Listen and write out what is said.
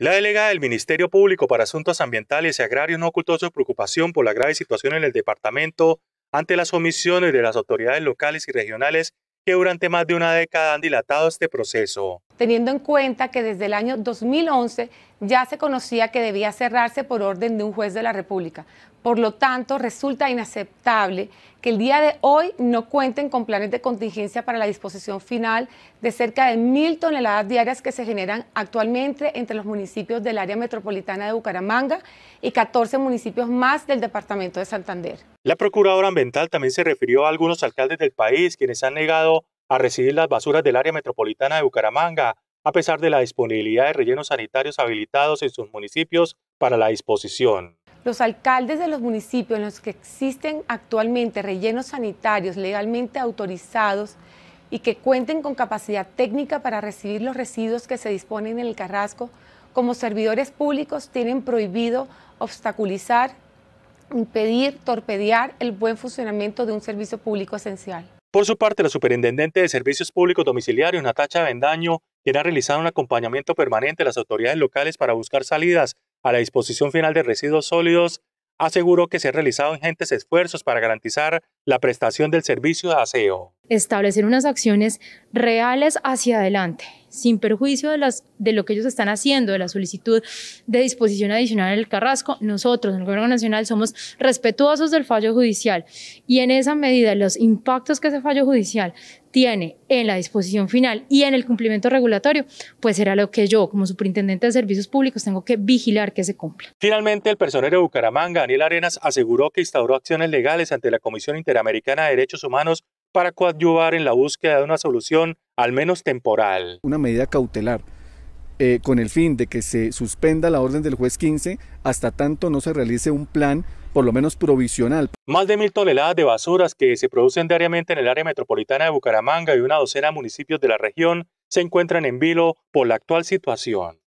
La delegada del Ministerio Público para Asuntos Ambientales y Agrarios no ocultó su preocupación por la grave situación en el departamento ante las omisiones de las autoridades locales y regionales que durante más de una década han dilatado este proceso teniendo en cuenta que desde el año 2011 ya se conocía que debía cerrarse por orden de un juez de la República. Por lo tanto, resulta inaceptable que el día de hoy no cuenten con planes de contingencia para la disposición final de cerca de mil toneladas diarias que se generan actualmente entre los municipios del área metropolitana de Bucaramanga y 14 municipios más del departamento de Santander. La procuradora ambiental también se refirió a algunos alcaldes del país quienes han negado a recibir las basuras del área metropolitana de Bucaramanga, a pesar de la disponibilidad de rellenos sanitarios habilitados en sus municipios para la disposición. Los alcaldes de los municipios en los que existen actualmente rellenos sanitarios legalmente autorizados y que cuenten con capacidad técnica para recibir los residuos que se disponen en el Carrasco, como servidores públicos tienen prohibido obstaculizar, impedir, torpedear el buen funcionamiento de un servicio público esencial. Por su parte, la superintendente de Servicios Públicos Domiciliarios, Natacha Vendaño, quien ha realizado un acompañamiento permanente a las autoridades locales para buscar salidas a la disposición final de residuos sólidos, aseguró que se han realizado ingentes esfuerzos para garantizar la prestación del servicio de aseo. Establecer unas acciones reales hacia adelante sin perjuicio de, las, de lo que ellos están haciendo, de la solicitud de disposición adicional en el Carrasco, nosotros en el Gobierno Nacional somos respetuosos del fallo judicial y en esa medida los impactos que ese fallo judicial tiene en la disposición final y en el cumplimiento regulatorio, pues será lo que yo, como superintendente de servicios públicos, tengo que vigilar que se cumpla. Finalmente, el personero de Bucaramanga, Daniel Arenas, aseguró que instauró acciones legales ante la Comisión Interamericana de Derechos Humanos para coadyuvar en la búsqueda de una solución, al menos temporal. Una medida cautelar. Eh, con el fin de que se suspenda la orden del juez 15 hasta tanto no se realice un plan, por lo menos provisional. Más de mil toneladas de basuras que se producen diariamente en el área metropolitana de Bucaramanga y una docena de municipios de la región se encuentran en vilo por la actual situación.